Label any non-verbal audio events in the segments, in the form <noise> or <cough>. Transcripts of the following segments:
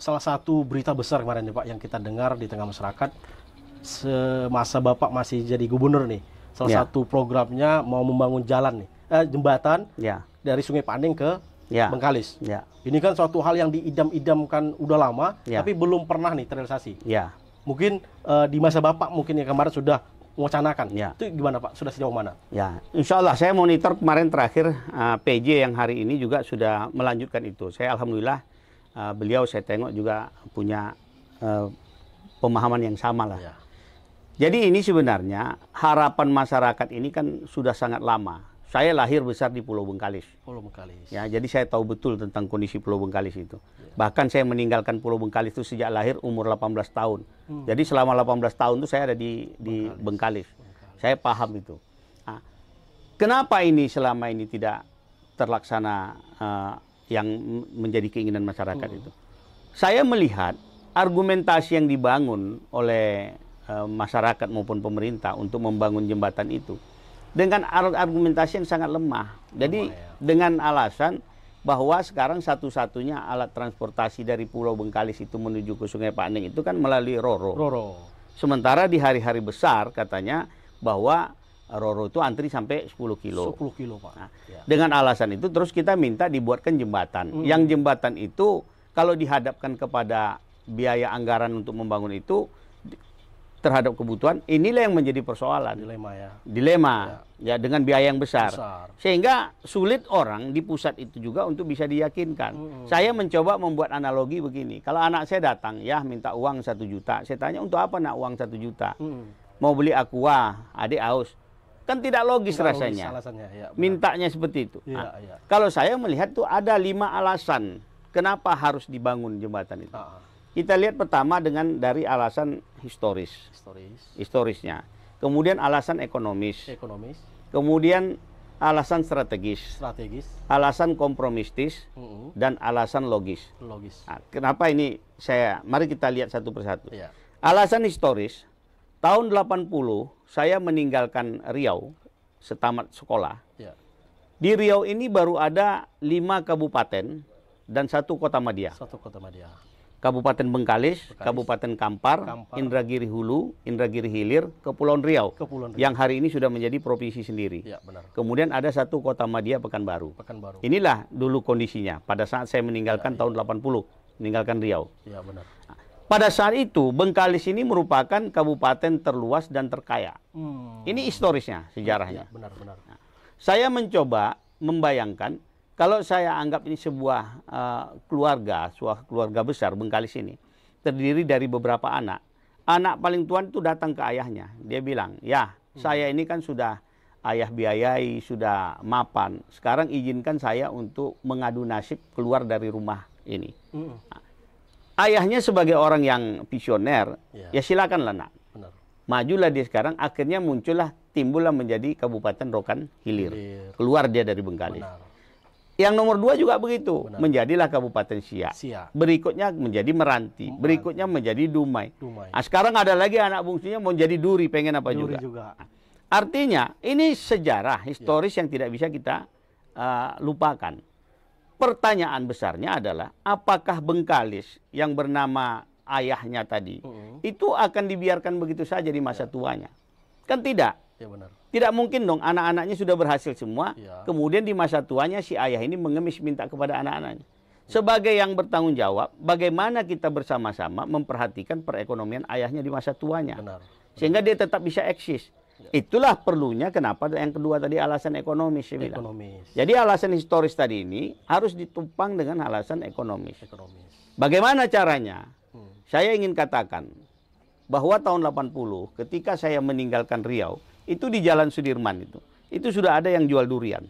salah satu berita besar kemarin nih Pak yang kita dengar di tengah masyarakat semasa Bapak masih jadi gubernur nih. Salah yeah. satu programnya mau membangun jalan nih, eh, jembatan yeah. dari Sungai Paning ke yeah. Bengkalis. Yeah. Ini kan suatu hal yang diidam-idamkan udah lama yeah. tapi belum pernah nih terrealisasi. Yeah. Mungkin uh, di masa Bapak mungkin yang kemarin sudah mewacanakan. Ya. Itu gimana Pak? Sudah sejauh mana? Ya, insya Allah saya monitor kemarin terakhir uh, eh, PJ yang hari ini juga sudah melanjutkan itu. Saya alhamdulillah Eh, beliau saya tengok juga punya uh, pemahaman yang sama lah. Ya. Jadi ini sebenarnya harapan masyarakat ini kan sudah sangat lama. Saya lahir besar di Pulau Bengkalis. Pulau Bengkalis. Ya, jadi saya tahu betul tentang kondisi Pulau Bengkalis itu. Ya. Bahkan saya meninggalkan Pulau Bengkalis itu sejak lahir umur 18 tahun. Hmm. Jadi selama 18 tahun itu saya ada di di Bengkalis. Bengkalis. Saya paham itu. Nah, kenapa ini selama ini tidak terlaksana eh, yang menjadi keinginan masyarakat hmm. itu. Saya melihat argumentasi yang dibangun oleh e, masyarakat maupun pemerintah untuk membangun jembatan itu dengan argumentasi yang sangat lemah. Jadi lemah, ya. dengan alasan bahwa sekarang satu-satunya alat transportasi dari Pulau Bengkalis itu menuju ke Sungai Paning itu kan melalui roro. Roro. Sementara di hari-hari besar katanya bahwa Roro itu antri sampai 10 kilo. 10 kilo pak. Nah, ya. Dengan alasan itu terus kita minta dibuatkan jembatan. Hmm. Yang jembatan itu kalau dihadapkan kepada biaya anggaran untuk membangun itu terhadap kebutuhan inilah yang menjadi persoalan dilema ya dilema ya, ya dengan biaya yang besar. besar sehingga sulit orang di pusat itu juga untuk bisa diyakinkan hmm. saya mencoba membuat analogi begini kalau anak saya datang ya minta uang satu juta saya tanya untuk apa nak uang satu juta hmm. mau beli aqua adik aus Kan tidak logis tidak rasanya. Logis alasannya, ya, Mintanya seperti itu. Ya, nah, ya. Kalau saya melihat tuh ada lima alasan kenapa harus dibangun jembatan itu. Ah, ah. Kita lihat pertama dengan dari alasan historis. Historis. Historisnya. Kemudian alasan ekonomis. Ekonomis. Kemudian alasan strategis, strategis, alasan kompromistis, uh -uh. dan alasan logis. Logis. Nah, kenapa ini saya? Mari kita lihat satu persatu. Ya. Alasan historis tahun 80 saya meninggalkan Riau setamat sekolah. Ya. Di Riau ini baru ada lima kabupaten dan satu kota Madia. Satu kota Madia. Kabupaten Bengkalis, Bengkalis Kabupaten Kampar, Kampar, Indragiri Hulu, Indragiri Hilir, Kepulauan Riau, Kepulauan Riau, yang hari ini sudah menjadi provinsi sendiri. Ya, benar. Kemudian ada satu kota Madia Pekanbaru. Pekanbaru. Inilah dulu kondisinya pada saat saya meninggalkan ya, ya. tahun ya. 80, meninggalkan Riau. Ya, benar. Pada saat itu Bengkalis ini merupakan kabupaten terluas dan terkaya. Hmm. Ini historisnya, iya, sejarahnya. Ya, benar, benar. Nah, saya mencoba membayangkan kalau saya anggap ini sebuah uh, keluarga, sebuah keluarga besar Bengkalis ini terdiri dari beberapa anak. Anak paling tua itu datang ke ayahnya. Dia bilang, "Ya, hmm. saya ini kan sudah ayah biayai, sudah mapan. Sekarang izinkan saya untuk mengadu nasib keluar dari rumah ini." Hmm. Nah, ayahnya sebagai orang yang visioner, ya, ya silakanlah nak. Benar. Majulah dia sekarang, akhirnya muncullah timbullah menjadi Kabupaten Rokan Hilir. Hilir. Keluar dia dari Bengkalis. Benar. Yang nomor dua juga begitu, Benar. menjadilah Kabupaten Siak. Sia. Berikutnya menjadi Meranti, Meranti. berikutnya menjadi Dumai. Dumai. Nah, sekarang ada lagi anak bungsunya mau jadi Duri, pengen apa Duri juga. juga. Artinya ini sejarah historis ya. yang tidak bisa kita uh, lupakan. Pertanyaan besarnya adalah apakah Bengkalis yang bernama ayahnya tadi uh-uh. itu akan dibiarkan begitu saja di masa ya. tuanya? Kan tidak. Ya benar. Tidak mungkin dong anak-anaknya sudah berhasil semua, ya. kemudian di masa tuanya si ayah ini mengemis minta kepada anak-anaknya. Sebagai yang bertanggung jawab, bagaimana kita bersama-sama memperhatikan perekonomian ayahnya di masa tuanya? Benar. Sehingga dia tetap bisa eksis. Ya. Itulah perlunya kenapa yang kedua tadi alasan ekonomis Ekonomis. Jadi alasan historis tadi ini harus ditumpang dengan alasan ekonomis. ekonomis. Bagaimana caranya? Hmm. Saya ingin katakan bahwa tahun 80 ketika saya meninggalkan Riau itu di Jalan Sudirman itu itu sudah ada yang jual durian.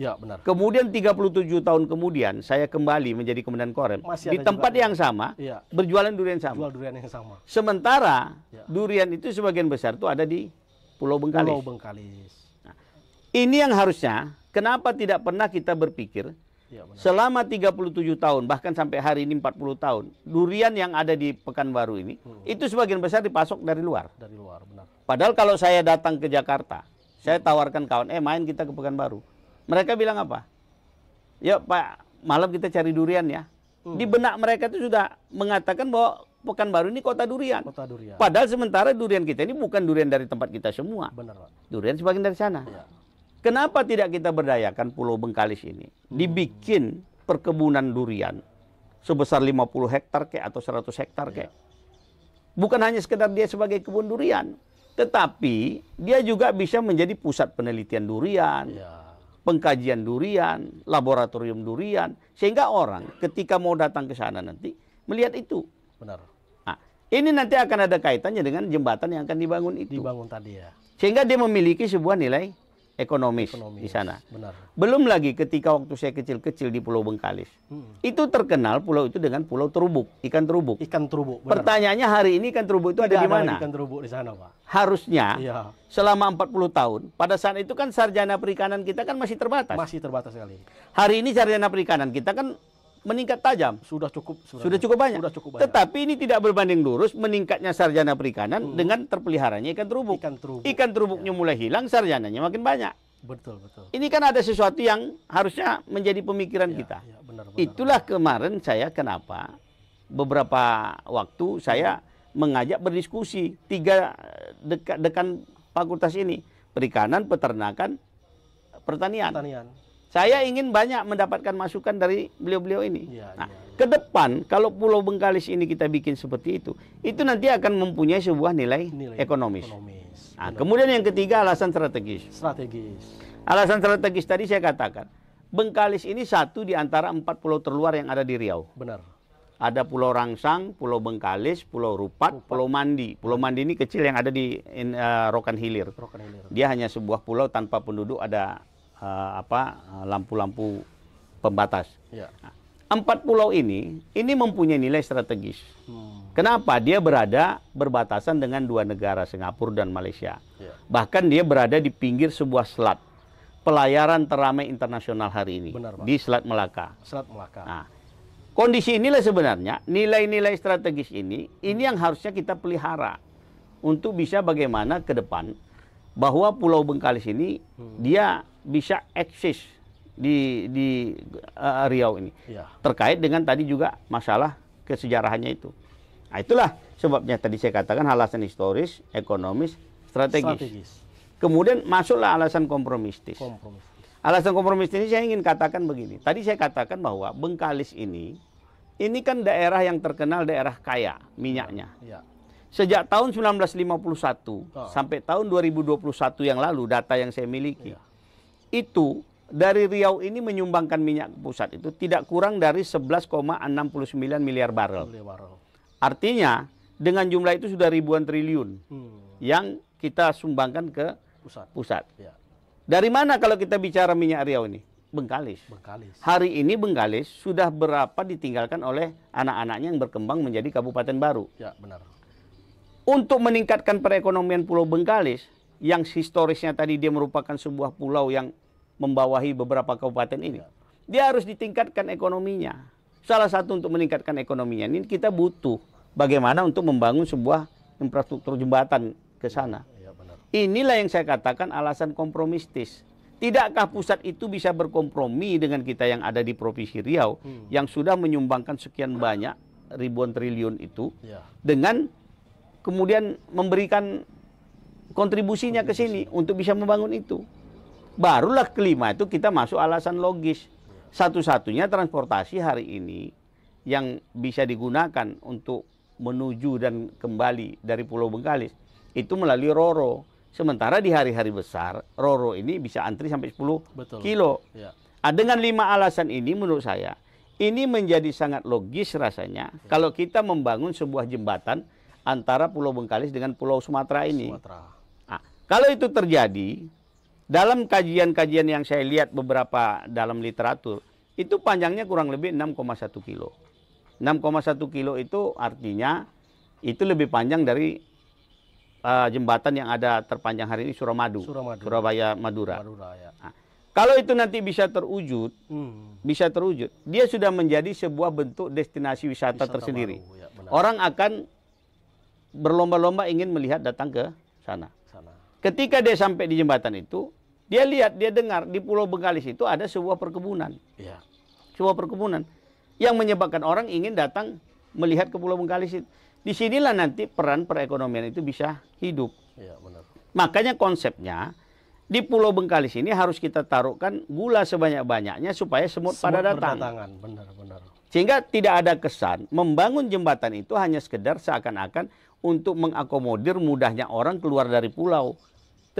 Ya, benar. Kemudian 37 tahun kemudian saya kembali menjadi Komandan Korem di tempat juga, yang sama, ya. berjualan durian sama. Jual durian yang sama. Sementara ya. durian itu sebagian besar itu ada di Pulau Bengkalis. Pulau Bengkalis. Nah, ini yang harusnya kenapa tidak pernah kita berpikir ya, benar. selama 37 tahun bahkan sampai hari ini 40 tahun durian yang ada di Pekanbaru ini hmm. itu sebagian besar dipasok dari luar. Dari luar, benar. Padahal kalau saya datang ke Jakarta, saya tawarkan kawan, eh main kita ke Pekanbaru. Mereka bilang apa? Ya Pak, malam kita cari durian ya. Hmm. Di benak mereka itu sudah mengatakan bahwa Pekanbaru ini kota durian. Kota durian. Padahal sementara durian kita ini bukan durian dari tempat kita semua. Benar, Pak. Durian sebagian dari sana. Ya. Kenapa tidak kita berdayakan Pulau Bengkalis ini? Hmm. Dibikin perkebunan durian sebesar 50 hektar kek atau 100 hektar iya. kek. Ya. Bukan hanya sekedar dia sebagai kebun durian, tetapi dia juga bisa menjadi pusat penelitian durian. Ya pengkajian durian, laboratorium durian, sehingga orang ketika mau datang ke sana nanti melihat itu. Benar. Ini nanti akan ada kaitannya dengan jembatan yang akan dibangun itu. Dibangun tadi ya. Sehingga dia memiliki sebuah nilai ekonomis, ekonomis di sana. Benar. Belum lagi ketika waktu saya kecil-kecil di Pulau Bengkalis. Hmm. Itu terkenal pulau itu dengan Pulau Terubuk, ikan terubuk. Ikan terubuk. Benar. Pertanyaannya hari ini ikan terubuk itu Tidak ada di mana? Ikan terubuk di sana, Pak. Harusnya ya. selama 40 tahun, pada saat itu kan sarjana perikanan kita kan masih terbatas. Masih terbatas sekali. Hari ini sarjana perikanan kita kan meningkat tajam. Sudah cukup. Sebenarnya. Sudah cukup banyak. Sudah cukup banyak. Tetapi ini tidak berbanding lurus meningkatnya sarjana perikanan hmm. dengan terpeliharanya ikan terubuk. Ikan terubuk. Ikan terubuknya ya. mulai hilang, sarjananya makin banyak. Betul, betul. Ini kan ada sesuatu yang harusnya menjadi pemikiran ya, kita. Ya, benar, benar, Itulah kemarin saya kenapa beberapa waktu saya mm-hmm. mengajak berdiskusi tiga eh, dekan dekan fakultas ini, perikanan, peternakan, pertanian. Pertanian. Saya ingin banyak mendapatkan masukan dari beliau-beliau ini. Ya, nah, ya, ya. Ke depan kalau Pulau Bengkalis ini kita bikin seperti itu, itu nanti akan mempunyai sebuah nilai, nilai ekonomis. ekonomis. Nah, kemudian yang ketiga alasan strategis. Strategis. Alasan strategis tadi saya katakan, Bengkalis ini satu di antara empat pulau terluar yang ada di Riau. Benar ada Pulau Rangsang, Pulau Bengkalis, Pulau Rupat, Rupat, Pulau Mandi. Pulau Mandi ini kecil yang ada di uh, Rokan Hilir. Rokan Hilir. Dia hanya sebuah pulau tanpa penduduk ada Eh, apa eh, lampu-lampu pembatas. Ya. Nah, empat pulau ini ini mempunyai nilai strategis. Hmm. Kenapa dia berada berbatasan dengan dua negara Singapura dan Malaysia. Ya. Bahkan dia berada di pinggir sebuah selat pelayaran teramai internasional hari ini Benar, di Selat Melaka. Selat Melaka. Nah, kondisi inilah sebenarnya nilai-nilai strategis ini ini yang harusnya kita pelihara untuk bisa bagaimana ke depan bahwa Pulau Bengkalis ini hmm. dia bisa eksis di di uh, Riau ini. Ya. Terkait dengan tadi juga masalah kesejarahannya itu. Nah, itulah sebabnya tadi saya katakan alasan historis, ekonomis, strategis. strategis. Kemudian masuklah alasan kompromistis. kompromistis. Alasan kompromistis ini saya ingin katakan begini. Tadi saya katakan bahwa Bengkalis ini ini kan daerah yang terkenal daerah kaya minyaknya. Ya. ya. Sejak tahun 1951 oh. sampai tahun 2021 yang lalu data yang saya miliki. Ya itu dari Riau ini menyumbangkan minyak ke pusat itu tidak kurang dari 11,69 miliar barel. Artinya dengan jumlah itu sudah ribuan triliun hmm. yang kita sumbangkan ke pusat. pusat. Ya. Dari mana kalau kita bicara minyak Riau ini? Bengkalis. Bengkalis. Hari ini Bengkalis sudah berapa ditinggalkan oleh anak-anaknya yang berkembang menjadi kabupaten baru. Ya, benar. Untuk meningkatkan perekonomian Pulau Bengkalis, yang historisnya tadi dia merupakan sebuah pulau yang membawahi beberapa kabupaten ini. Dia harus ditingkatkan ekonominya. Salah satu untuk meningkatkan ekonominya ini kita butuh bagaimana untuk membangun sebuah infrastruktur jembatan ke sana. Iya, Inilah yang saya katakan alasan kompromistis. Tidakkah pusat itu bisa berkompromi dengan kita yang ada di Provinsi Riau hmm. yang sudah menyumbangkan sekian banyak ribuan triliun itu ya. dengan kemudian memberikan kontribusinya ke sini untuk bisa membangun itu. Barulah kelima itu kita masuk alasan logis. Satu-satunya transportasi hari ini yang bisa digunakan untuk menuju dan kembali dari Pulau Bengkalis itu melalui Roro. Sementara di hari-hari besar Roro ini bisa antri sampai 10 Betul. kilo. Ya. Nah, dengan lima alasan ini menurut saya ini menjadi sangat logis rasanya ya. kalau kita membangun sebuah jembatan antara Pulau Bengkalis dengan Pulau Sumatera ini. Sumatera. Kalau itu terjadi, dalam kajian-kajian yang saya lihat beberapa dalam literatur, itu panjangnya kurang lebih 6,1 kilo. 6,1 kilo itu artinya itu lebih panjang dari uh, jembatan yang ada terpanjang hari ini Suramadu, Suramadu. Surabaya Madura. Madura ya. nah, kalau itu nanti bisa terwujud, hmm. bisa terwujud, dia sudah menjadi sebuah bentuk destinasi wisata, wisata tersendiri. ya, Orang akan berlomba-lomba ingin melihat datang ke sana. Ketika dia sampai di jembatan itu, dia lihat, dia dengar di Pulau Bengkalis itu ada sebuah perkebunan. Ya. Sebuah perkebunan yang menyebabkan orang ingin datang melihat ke Pulau Bengkalis itu. Disinilah nanti peran perekonomian itu bisa hidup. Ya, benar. Makanya konsepnya di Pulau Bengkalis ini harus kita taruhkan gula sebanyak-banyaknya supaya semut, semut pada datang. Benar, benar. Sehingga tidak ada kesan membangun jembatan itu hanya sekedar seakan-akan untuk mengakomodir mudahnya orang keluar dari pulau.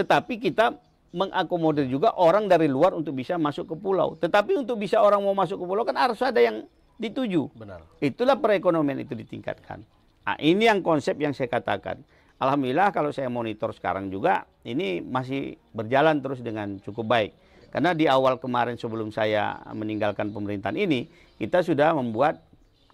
Tetapi kita mengakomodir juga orang dari luar untuk bisa masuk ke pulau. Tetapi untuk bisa orang mau masuk ke pulau kan harus ada yang dituju. Benar. Itulah perekonomian itu ditingkatkan. Nah, ini yang konsep yang saya katakan. Alhamdulillah kalau saya monitor sekarang juga ini masih berjalan terus dengan cukup baik. Karena di awal kemarin sebelum saya meninggalkan pemerintahan ini, kita sudah membuat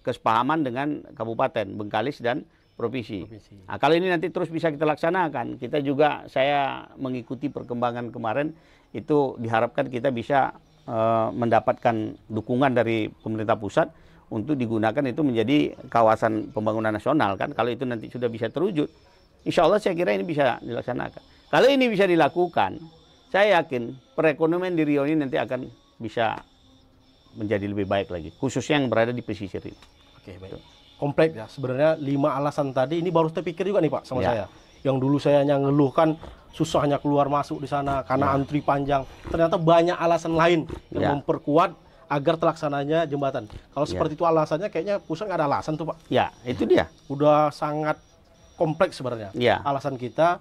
kesepahaman dengan kabupaten Bengkalis dan provinsi. Nah, kalau ini nanti terus bisa kita laksanakan, kita juga saya mengikuti perkembangan kemarin itu diharapkan kita bisa uh, mendapatkan dukungan dari pemerintah pusat untuk digunakan itu menjadi kawasan pembangunan nasional kan. Kalau itu nanti sudah bisa terwujud, insya Allah saya kira ini bisa dilaksanakan. Kalau ini bisa dilakukan, saya yakin perekonomian di Riau ini nanti akan bisa menjadi lebih baik lagi, khususnya yang berada di pesisir ini. Oke, baik. Tuh. Komplek ya. Sebenarnya lima alasan tadi ini baru terpikir juga nih Pak sama ya. saya. Yang dulu saya hanya kan susahnya keluar masuk di sana karena ya. antri panjang. Ternyata banyak alasan lain yang ya. memperkuat agar terlaksananya jembatan. Kalau ya. seperti itu alasannya kayaknya pusat ada alasan tuh Pak. Ya, itu dia. Udah sangat kompleks sebenarnya. Ya. Alasan kita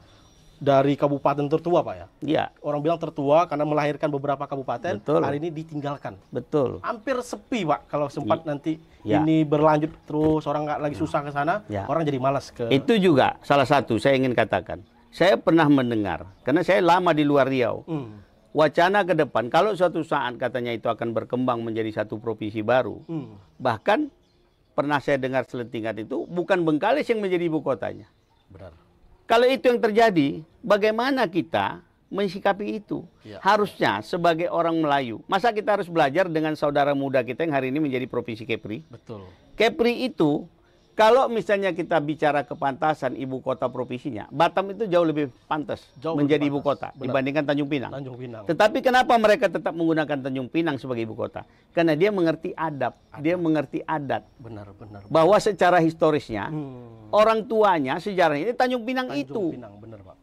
dari kabupaten tertua pak ya? Iya. Orang bilang tertua karena melahirkan beberapa kabupaten. Betul. Hari ini ditinggalkan. Betul. Hampir sepi pak kalau sempat I, nanti ya. ini berlanjut terus orang nggak lagi iya. susah ke sana, ya. orang jadi malas ke. Itu juga salah satu saya ingin katakan. Saya pernah mendengar karena saya lama di luar Riau. Hmm. Wacana ke depan kalau suatu saat katanya itu akan berkembang menjadi satu provinsi baru. Hmm. Bahkan pernah saya dengar selentingan itu bukan Bengkalis yang menjadi ibu kotanya. Benar kalau itu yang terjadi, bagaimana kita mensikapi itu? Ya. Harusnya sebagai orang Melayu. Masa kita harus belajar dengan saudara muda kita yang hari ini menjadi Provinsi Kepri? Betul. Kepri itu kalau misalnya kita bicara kepantasan ibu kota provinsinya, Batam itu jauh lebih pantas jauh menjadi lebih pantas. ibu kota Benar. dibandingkan Tanjung Pinang. Tanjung Pinang. Tetapi kenapa mereka tetap menggunakan Tanjung Pinang sebagai ibu kota? Karena dia mengerti adab, adab. dia mengerti adat. Benar, benar, Bahwa secara historisnya hmm. orang tuanya sejarahnya ini Tanjung Pinang Tanjung itu. Tanjung Pinang, benar, Pak.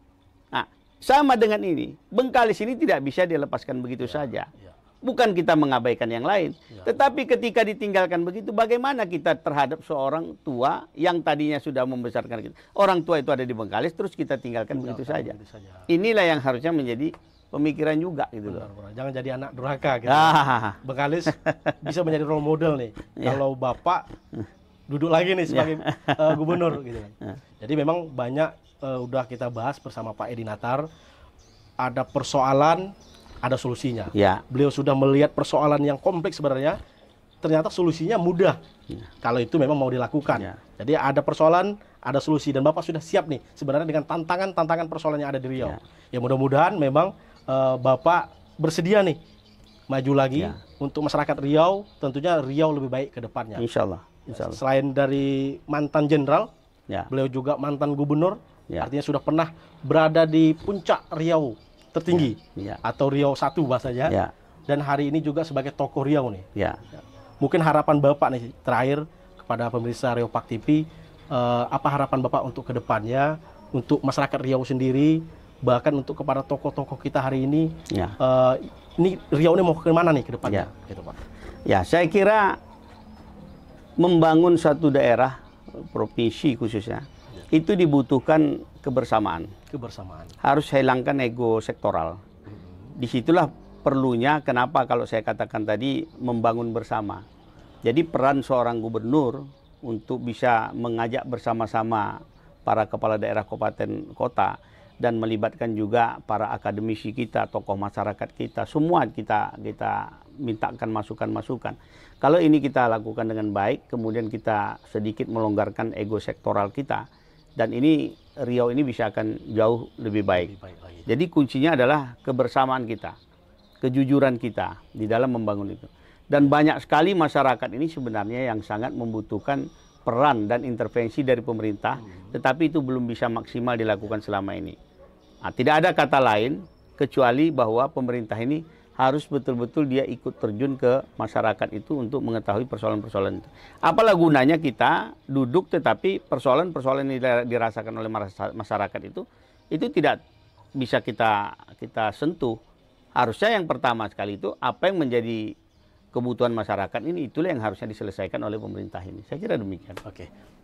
Nah, sama dengan ini, Bengkalis ini tidak bisa dilepaskan begitu ya, saja. Ya Bukan kita mengabaikan yang lain. Ya. Tetapi ketika ditinggalkan begitu, bagaimana kita terhadap seorang tua yang tadinya sudah membesarkan kita. Orang tua itu ada di Bengkalis, terus kita tinggalkan, Tidak begitu, saja. saja. Inilah yang harusnya menjadi pemikiran juga gitu benar, loh. Jangan jadi anak durhaka gitu. Ah. Bengkalis bisa menjadi role model nih. <laughs> Ya. Kalau Bapak duduk lagi nih sebagai ya. uh, gubernur gitu. Kan. Ya. Jadi memang banyak uh, udah kita bahas bersama Pak Edi Natar. Ada persoalan ada solusinya. Ya. Beliau sudah melihat persoalan yang kompleks sebenarnya, ternyata solusinya mudah. Ya. Kalau itu memang mau dilakukan. Ya. Jadi ada persoalan, ada solusi dan Bapak sudah siap nih sebenarnya dengan tantangan-tantangan persoalan yang ada di Riau. Ya, ya mudah-mudahan memang uh, Bapak bersedia nih maju lagi ya. untuk masyarakat Riau, tentunya Riau lebih baik ke depannya. Insya Allah. Insya Allah. Selain dari mantan jenderal, ya. beliau juga mantan gubernur, ya. artinya sudah pernah berada di puncak Riau tertinggi ya, ya. atau Riau satu bahasanya. Ya. Dan hari ini juga sebagai tokoh Riau nih. Ya. Mungkin harapan Bapak nih terakhir kepada pemirsa Riau Pak TV eh, apa harapan Bapak untuk kedepannya untuk masyarakat Riau sendiri bahkan untuk kepada tokoh-tokoh kita hari ini ya. uh, ini Riau ini mau ke mana nih ke depannya ya. gitu Pak. Ya, saya kira membangun satu daerah provinsi khususnya ya. itu dibutuhkan kebersamaan. Kebersamaan. Harus hilangkan ego sektoral. Mm-hmm. Disitulah perlunya kenapa kalau saya katakan tadi membangun bersama. Jadi peran seorang gubernur untuk bisa mengajak bersama-sama para kepala daerah kabupaten kota dan melibatkan juga para akademisi kita, tokoh masyarakat kita, semua kita kita mintakan masukan-masukan. Kalau ini kita lakukan dengan baik, kemudian kita sedikit melonggarkan ego sektoral kita, dan ini Riau ini bisa akan jauh lebih baik. Lebih baik Jadi kuncinya adalah kebersamaan kita, kejujuran kita di dalam membangun itu. Dan banyak sekali masyarakat ini sebenarnya yang sangat membutuhkan peran dan intervensi dari pemerintah, hmm. tetapi itu belum bisa maksimal dilakukan selama ini. Nah, tidak ada kata lain kecuali bahwa pemerintah ini harus betul-betul dia ikut terjun ke masyarakat itu untuk mengetahui persoalan-persoalan itu. Apalah gunanya kita duduk tetapi persoalan-persoalan yang dirasakan oleh masyarakat itu itu tidak bisa kita kita sentuh. Harusnya yang pertama sekali itu apa yang menjadi kebutuhan masyarakat ini itulah yang harusnya diselesaikan oleh pemerintah ini. Saya kira demikian. Oke.